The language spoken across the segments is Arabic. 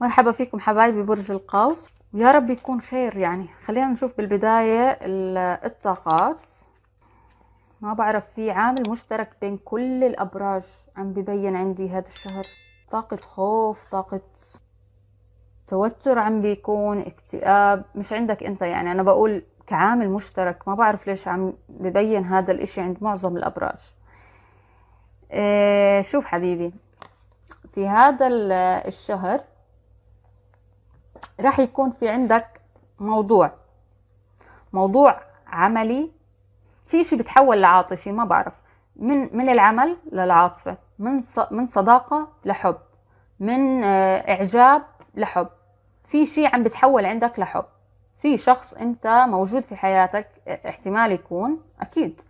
مرحبا فيكم حبايبي برج القوس ويا رب يكون خير يعني خلينا نشوف بالبداية الطاقات ما بعرف في عامل مشترك بين كل الأبراج عم ببين عندي هذا الشهر طاقة خوف طاقة توتر عم بيكون اكتئاب مش عندك انت يعني انا بقول كعامل مشترك ما بعرف ليش عم ببين هذا الاشي عند معظم الابراج اه شوف حبيبي في هذا الشهر راح يكون في عندك موضوع موضوع عملي في شيء بتحول لعاطفي ما بعرف من من العمل للعاطفه من من صداقه لحب من آه، اعجاب لحب في شيء عم بتحول عندك لحب في شخص انت موجود في حياتك آه، احتمال يكون اكيد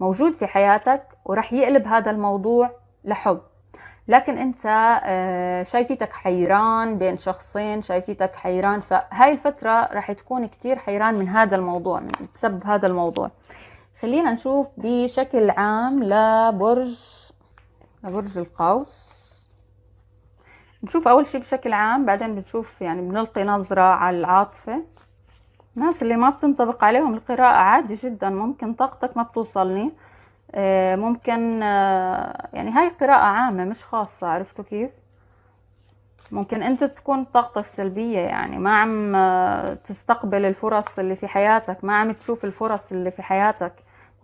موجود في حياتك ورح يقلب هذا الموضوع لحب لكن انت آه، شايفيتك حيران بين شخصين شايفيتك حيران فهاي الفترة راح تكون كتير حيران من هذا الموضوع بسبب هذا الموضوع خلينا نشوف بشكل عام لبرج لبرج القوس نشوف أول شيء بشكل عام بعدين بنشوف يعني بنلقي نظرة على العاطفة الناس اللي ما بتنطبق عليهم القراءة عادي جدا ممكن طاقتك ما بتوصلني آه، ممكن آه، يعني هاي قراءة عامة مش خاصة عرفتوا كيف ممكن انت تكون طاقتك سلبية يعني ما عم آه، تستقبل الفرص اللي في حياتك ما عم تشوف الفرص اللي في حياتك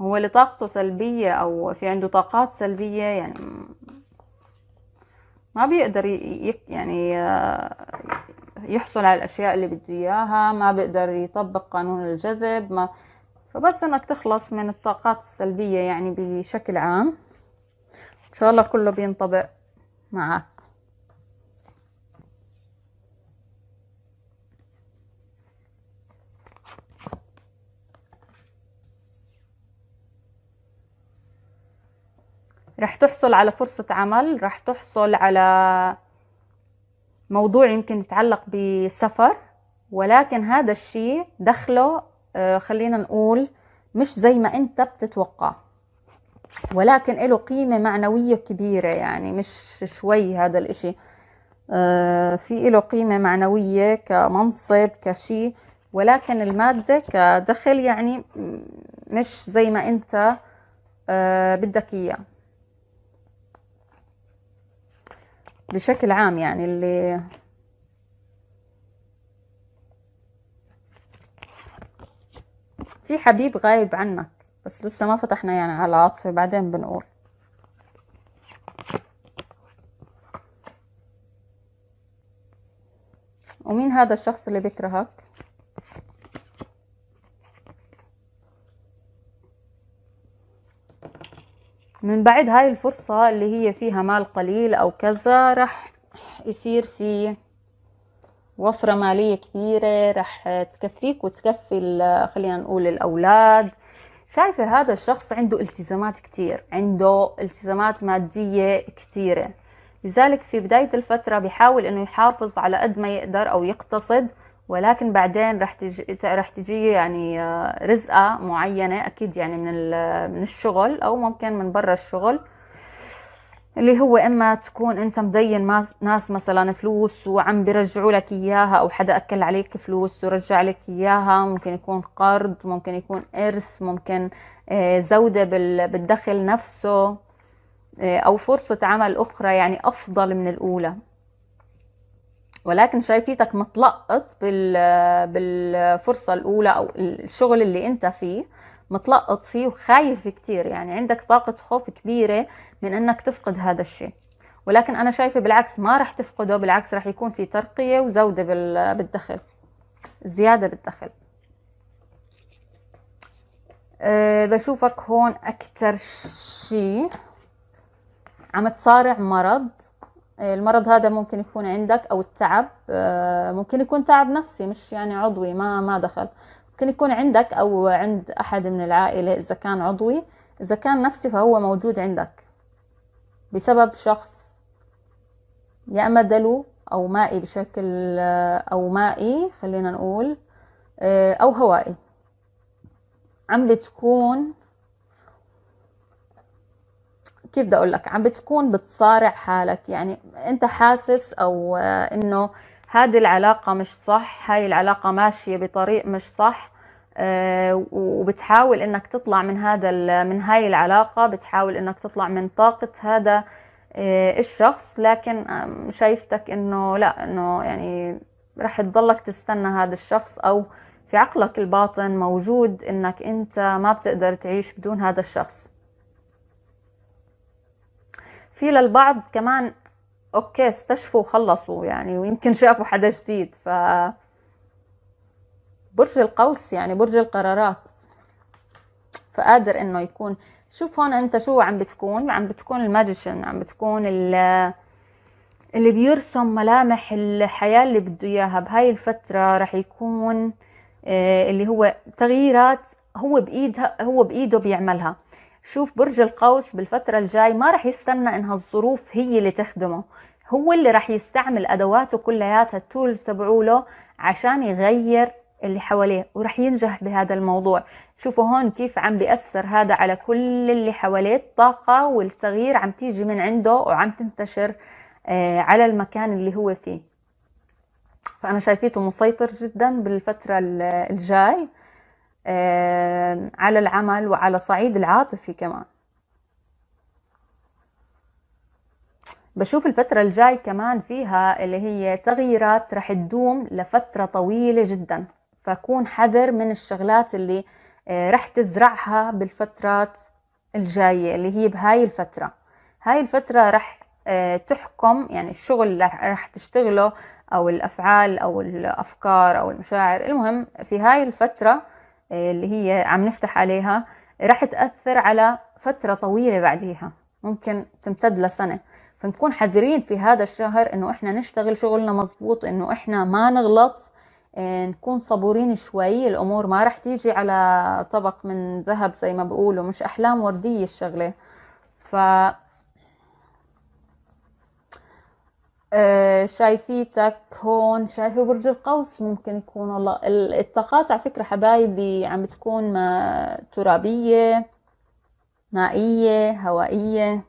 هو اللي طاقته سلبية او في عنده طاقات سلبية يعني ما بيقدر يعني يحصل على الاشياء اللي بده اياها ما بيقدر يطبق قانون الجذب ما فبس انك تخلص من الطاقات السلبية يعني بشكل عام ان شاء الله كله بينطبق معك رح تحصل على فرصة عمل رح تحصل على موضوع يمكن يتعلق بسفر ولكن هذا الشيء دخله آه، خلينا نقول مش زي ما انت بتتوقع ولكن له قيمة معنوية كبيرة يعني مش شوي هذا الاشي آه، في له قيمة معنوية كمنصب كشي ولكن المادة كدخل يعني مش زي ما انت آه، بدك اياه بشكل عام يعني اللي في حبيب غايب عنك بس لسه ما فتحنا يعني على العاطفة بعدين بنقول ومين هذا الشخص اللي بيكرهك من بعد هاي الفرصة اللي هي فيها مال قليل أو كذا رح يصير في وفرة مالية كبيرة رح تكفيك وتكفي خلينا نقول الأولاد شايفة هذا الشخص عنده التزامات كتير عنده التزامات مادية كتيرة لذلك في بداية الفترة بحاول أنه يحافظ على قد ما يقدر أو يقتصد ولكن بعدين رح تجي رح تجي يعني آه، رزقة معينة أكيد يعني من من الشغل أو ممكن من برا الشغل اللي هو اما تكون انت مدين ناس مثلا فلوس وعم بيرجعوا لك اياها او حدا اكل عليك فلوس ورجع لك اياها ممكن يكون قرض ممكن يكون ارث ممكن آه، زودة بالدخل نفسه آه، او فرصة عمل اخرى يعني افضل من الاولى ولكن شايفيتك متلقط بالفرصة الاولى او الشغل اللي انت فيه متلقط فيه وخايف كتير يعني عندك طاقة خوف كبيرة من انك تفقد هذا الشيء ولكن انا شايفة بالعكس ما رح تفقده بالعكس رح يكون في ترقية وزودة بالدخل زيادة بالدخل أه بشوفك هون اكتر شيء عم تصارع مرض المرض هذا ممكن يكون عندك او التعب أه، ممكن يكون تعب نفسي مش يعني عضوي ما ما دخل ممكن يكون عندك أو عند أحد من العائلة إذا كان عضوي إذا كان نفسي فهو موجود عندك بسبب شخص يا إما دلو أو مائي بشكل أو مائي خلينا نقول آه، أو هوائي عم بتكون كيف بدي اقول لك عم بتكون بتصارع حالك يعني انت حاسس او آه، انه هذه العلاقه مش صح هاي العلاقه ماشيه بطريق مش صح آه، وبتحاول انك تطلع من هذا من هاي العلاقة بتحاول انك تطلع من طاقة هذا آه، الشخص لكن شايفتك انه لا انه يعني رح تضلك تستنى هذا الشخص او في عقلك الباطن موجود انك انت ما بتقدر تعيش بدون هذا الشخص في للبعض كمان اوكي استشفوا وخلصوا يعني ويمكن شافوا حدا جديد ف برج القوس يعني برج القرارات فقادر انه يكون شوف هون انت شو عم بتكون عم بتكون الماجيشن عم بتكون اللي بيرسم ملامح الحياة اللي بده إياها بهاي الفترة رح يكون آه، اللي هو تغييرات هو بإيدها هو بإيده بيعملها شوف برج القوس بالفترة الجاي ما رح يستنى إنها الظروف هي اللي تخدمه هو اللي رح يستعمل أدواته كلياتها التولز تبعوله عشان يغير اللي حواليه ورح ينجح بهذا الموضوع شوفوا هون كيف عم بيأثر هذا على كل اللي حواليه الطاقة والتغيير عم تيجي من عنده وعم تنتشر آه، على المكان اللي هو فيه فأنا شايفيته مسيطر جدا بالفترة الجاي آه، على العمل وعلى صعيد العاطفي كمان بشوف الفترة الجاي كمان فيها اللي هي تغييرات رح تدوم لفترة طويلة جداً فكون حذر من الشغلات اللي آه، رح تزرعها بالفترات الجاية اللي هي بهاي الفترة هاي الفترة رح آه، تحكم يعني الشغل اللي رح تشتغله أو الأفعال أو الأفكار أو المشاعر المهم في هاي الفترة آه، اللي هي عم نفتح عليها رح تأثر على فترة طويلة بعديها ممكن تمتد لسنة فنكون حذرين في هذا الشهر إنه إحنا نشتغل شغلنا مزبوط إنه إحنا ما نغلط آه، نكون صبورين شوي الامور ما رح تيجي على طبق من ذهب زي ما بقولوا مش احلام ورديه الشغله ف آه، شايفيتك هون شايفه برج القوس ممكن يكون والله الطاقات على فكره حبايبي عم بتكون ما ترابيه مائيه هوائيه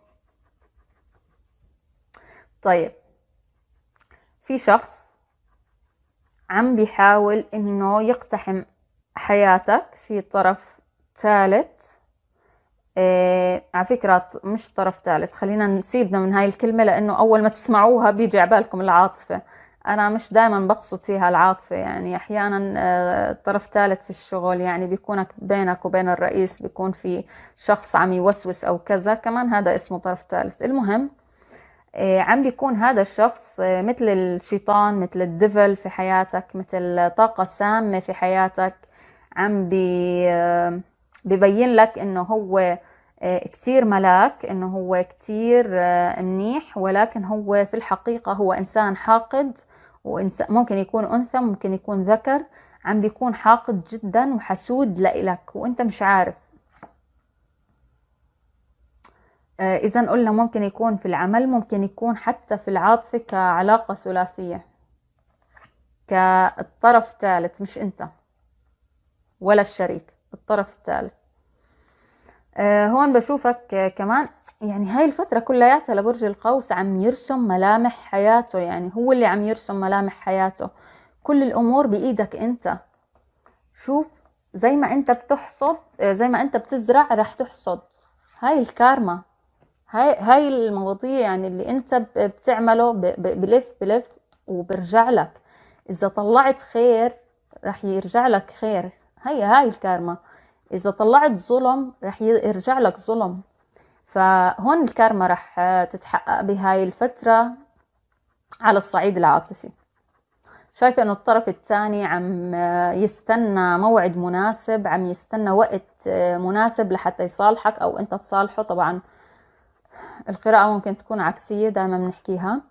طيب في شخص عم بيحاول انه يقتحم حياتك في طرف ثالث إيه على فكرة مش طرف ثالث خلينا نسيبنا من هاي الكلمة لأنه أول ما تسمعوها بيجي عبالكم العاطفة أنا مش دائما بقصد فيها العاطفة يعني أحيانا آه، طرف ثالث في الشغل يعني بيكونك بينك وبين الرئيس بيكون في شخص عم يوسوس أو كذا كمان هذا اسمه طرف ثالث المهم آه، عم بيكون هذا الشخص آه، مثل الشيطان مثل الدفل في حياتك مثل طاقة سامة في حياتك عم بي آه، ببين لك انه هو كتير ملاك انه هو كتير منيح ولكن هو في الحقيقة هو انسان حاقد وإنسان ممكن يكون انثى ممكن يكون ذكر عم بيكون حاقد جدا وحسود لإلك وانت مش عارف آه، إذا قلنا ممكن يكون في العمل ممكن يكون حتى في العاطفة كعلاقة ثلاثية كالطرف الثالث مش أنت ولا الشريك الطرف الثالث آه، هون بشوفك كمان يعني هاي الفترة كلياتها لبرج القوس عم يرسم ملامح حياته يعني هو اللي عم يرسم ملامح حياته كل الأمور بإيدك أنت شوف زي ما أنت بتحصد آه، زي ما أنت بتزرع رح تحصد هاي الكارما هاي هاي المواضيع يعني اللي انت بتعمله بلف بلف وبرجع لك اذا طلعت خير رح يرجع لك خير هاي هاي الكارما اذا طلعت ظلم رح يرجع لك ظلم فهون الكارما رح تتحقق بهاي الفترة على الصعيد العاطفي شايفة انه الطرف الثاني عم يستنى موعد مناسب عم يستنى وقت مناسب لحتى يصالحك او انت تصالحه طبعا القراءة ممكن تكون عكسية دائما بنحكيها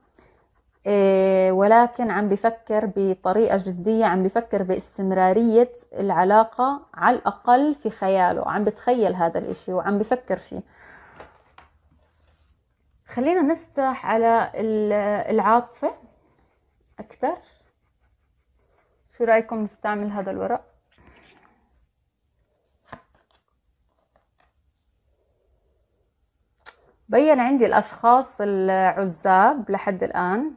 إيه، ولكن عم بفكر بطريقة جدية عم بفكر باستمرارية العلاقة على الأقل في خياله عم بتخيل هذا الإشي وعم بفكر فيه خلينا نفتح على العاطفة أكثر شو رأيكم نستعمل هذا الورق بين عندي الأشخاص العزاب لحد الآن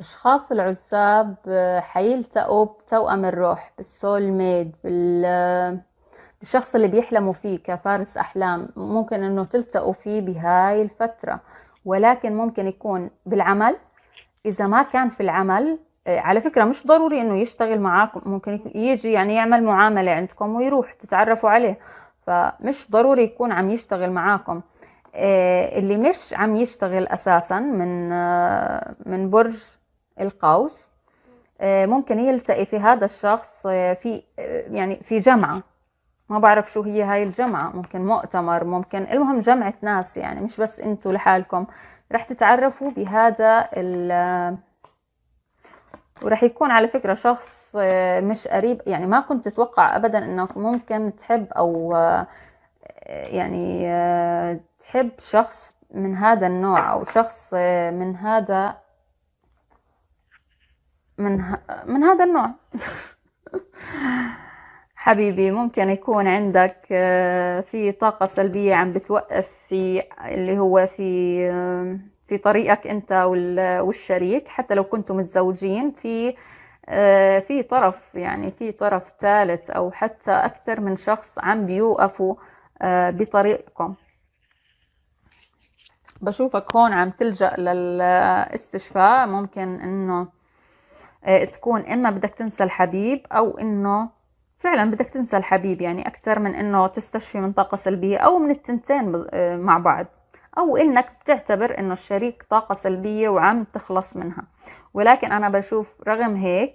أشخاص العزاب آه، حيلتقوا بتوأم الروح بالسول ميد بال آه، بالشخص اللي بيحلموا فيه كفارس أحلام ممكن إنه تلتقوا فيه بهاي الفترة ولكن ممكن يكون بالعمل إذا ما كان في العمل آه، على فكرة مش ضروري إنه يشتغل معاكم ممكن يجي يعني يعمل معاملة عندكم ويروح تتعرفوا عليه فمش ضروري يكون عم يشتغل معاكم آه، اللي مش عم يشتغل اساسا من آه، من برج القوس آه، ممكن يلتقي في هذا الشخص في يعني في جمعه ما بعرف شو هي هاي الجمعه ممكن مؤتمر ممكن المهم جمعه ناس يعني مش بس انتوا لحالكم رح تتعرفوا بهذا وراح يكون على فكرة شخص آه، مش قريب يعني ما كنت أتوقع أبدا انك ممكن تحب أو آه، يعني آه، تحب شخص من هذا النوع أو شخص من هذا من, ه... من هذا النوع حبيبي ممكن يكون عندك في طاقة سلبية عم بتوقف في اللي هو في في طريقك انت والشريك حتى لو كنتم متزوجين في آه، في طرف يعني في طرف ثالث او حتى اكثر من شخص عم بيوقفوا آه، بطريقكم بشوفك هون عم تلجأ للاستشفاء ممكن انه آه، تكون اما بدك تنسى الحبيب او انه فعلا بدك تنسى الحبيب يعني اكثر من انه تستشفي من طاقه سلبيه او من التنتين مع بعض أو إنك بتعتبر إنه الشريك طاقة سلبية وعم تخلص منها ولكن أنا بشوف رغم هيك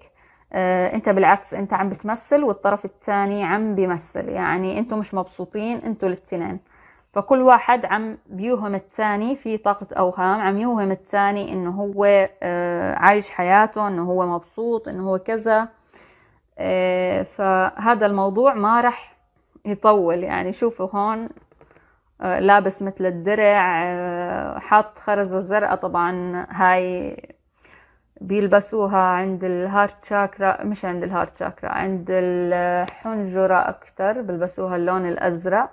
آه، انت بالعكس انت عم بتمثل والطرف الثاني عم بيمثل يعني انتم مش مبسوطين انتم الاثنين فكل واحد عم بيوهم الثاني في طاقة أوهام عم يوهم الثاني إنه هو آه، عايش حياته إنه هو مبسوط إنه هو كذا آه، فهذا الموضوع ما رح يطول يعني شوفوا هون لابس مثل الدرع حاط خرزة زرقاء طبعا هاي بيلبسوها عند الهارت شاكرا مش عند الهارت شاكرا عند الحنجرة أكتر بيلبسوها اللون الأزرق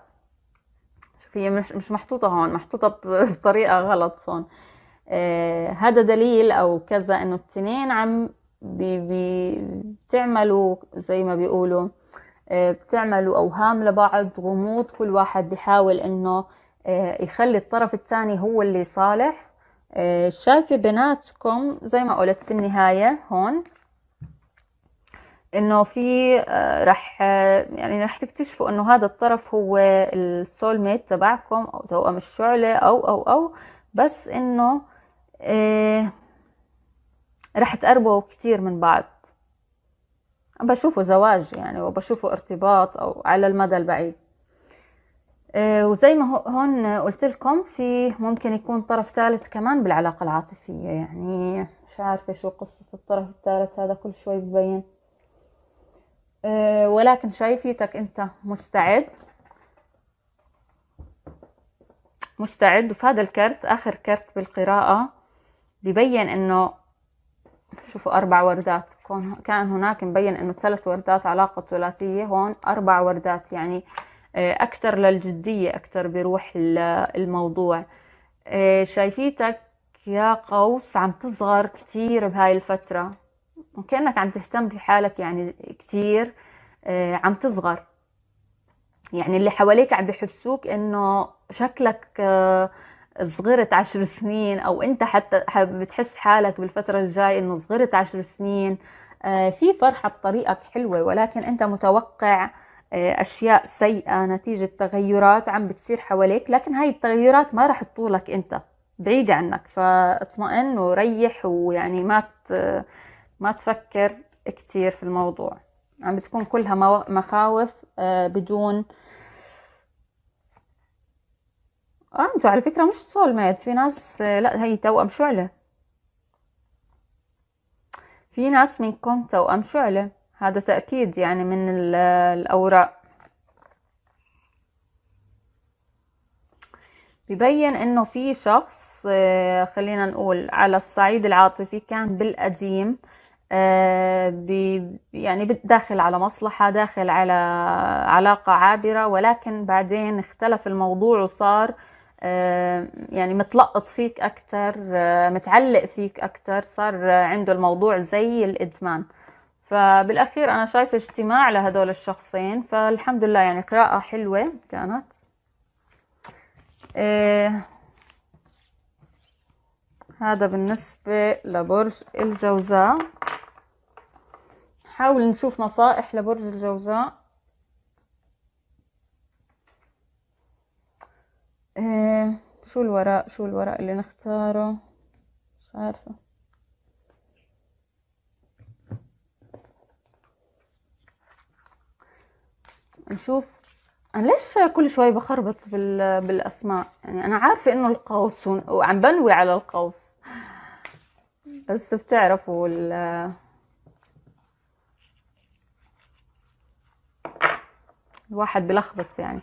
شوف هي مش, مش محطوطة هون محطوطة بطريقة غلط هون آه هذا دليل أو كذا إنه التنين عم بي بي بتعملوا زي ما بيقولوا آه، بتعملوا أوهام لبعض غموض كل واحد بحاول إنه آه، يخلي الطرف الثاني هو اللي صالح آه، شايفة بناتكم زي ما قلت في النهاية هون انه في رح يعني رح تكتشفوا انه هذا الطرف هو السول ميت تبعكم او توأم الشعلة او او او بس انه رح تقربوا كتير من بعض بشوفه زواج يعني وبشوفه ارتباط أو على المدى البعيد آه، وزي ما هون قلت لكم في ممكن يكون طرف ثالث كمان بالعلاقة العاطفية يعني مش عارفة شو قصة الطرف الثالث هذا كل شوي ببين آه، ولكن شايفيتك انت مستعد مستعد وفي هذا الكرت اخر كرت بالقراءة ببين انه شوفوا أربع وردات كان هناك مبين أنه ثلاث وردات علاقة ثلاثية هون أربع وردات يعني آه، أكثر للجدية أكثر بروح الموضوع آه، شايفيتك يا قوس عم تصغر كثير بهاي الفترة وكأنك عم تهتم بحالك يعني كثير آه، عم تصغر يعني اللي حواليك عم بحسوك انه شكلك صغرت عشر سنين أو أنت حتى بتحس حالك بالفترة الجاي إنه صغرت عشر سنين آه، في فرحة بطريقك حلوة ولكن أنت متوقع آه، أشياء سيئة نتيجة تغيرات عم بتصير حواليك لكن هاي التغيرات ما رح تطولك أنت بعيدة عنك فاطمئن وريح ويعني ما ما تفكر كتير في الموضوع عم بتكون كلها مخاوف آه، بدون اه انتوا على فكرة مش سول مات في ناس آه، لا هي توأم شعلة في ناس منكم توأم شعلة هذا تأكيد يعني من آه، الأوراق ببين انه في شخص آه، خلينا نقول على الصعيد العاطفي كان بالقديم يعني داخل على مصلحة داخل على علاقة عابرة ولكن بعدين اختلف الموضوع وصار آه، يعني متلقط فيك أكتر آه، متعلق فيك أكتر صار آه، عنده الموضوع زي الإدمان فبالأخير أنا شايفة اجتماع لهدول الشخصين فالحمد لله يعني قراءة حلوة كانت إيه هذا بالنسبة لبرج الجوزاء حاول نشوف نصائح لبرج الجوزاء آه، شو الورق شو الورق اللي نختاره مش عارفة نشوف أنا ليش كل شوي بخربط بالأسماء يعني أنا عارفة إنه القوس وعم بنوي على القوس بس بتعرفوا ال الواحد بلخبط يعني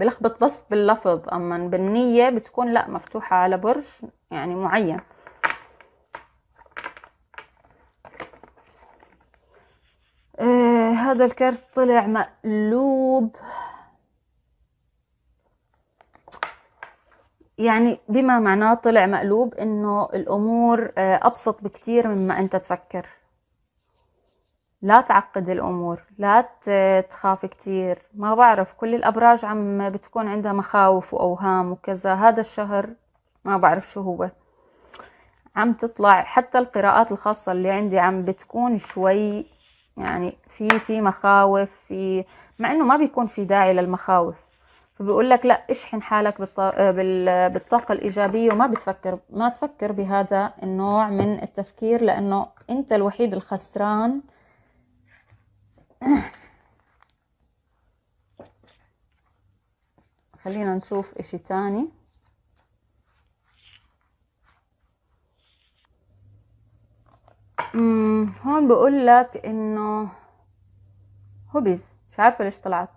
بلخبط بس باللفظ أما بالنية بتكون لا مفتوحة على برج يعني معين آه هذا الكارت طلع مقلوب يعني بما معناه طلع مقلوب انه الامور آه، ابسط بكتير مما انت تفكر لا تعقد الأمور لا تخاف كثير ما بعرف كل الأبراج عم بتكون عندها مخاوف وأوهام وكذا هذا الشهر ما بعرف شو هو عم تطلع حتى القراءات الخاصة اللي عندي عم بتكون شوي يعني في في مخاوف في مع انه ما بيكون في داعي للمخاوف فبقول لك لا اشحن حالك بالطاقة الإيجابية وما بتفكر ما تفكر بهذا النوع من التفكير لأنه أنت الوحيد الخسران خلينا نشوف اشي تاني مم. هون بقول لك انه هوبيز مش عارفه ليش طلعت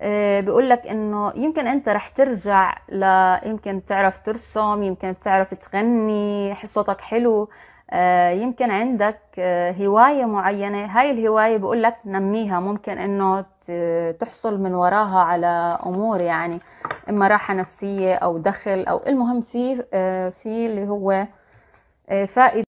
آه، بقول لك انه يمكن انت رح ترجع ل يمكن تعرف ترسم يمكن بتعرف تغني صوتك حلو آه، يمكن عندك آه، هواية معينة هاي الهواية بقول لك نميها ممكن انه تحصل من وراها على امور يعني اما راحة نفسية او دخل او المهم في آه، في اللي هو فائدة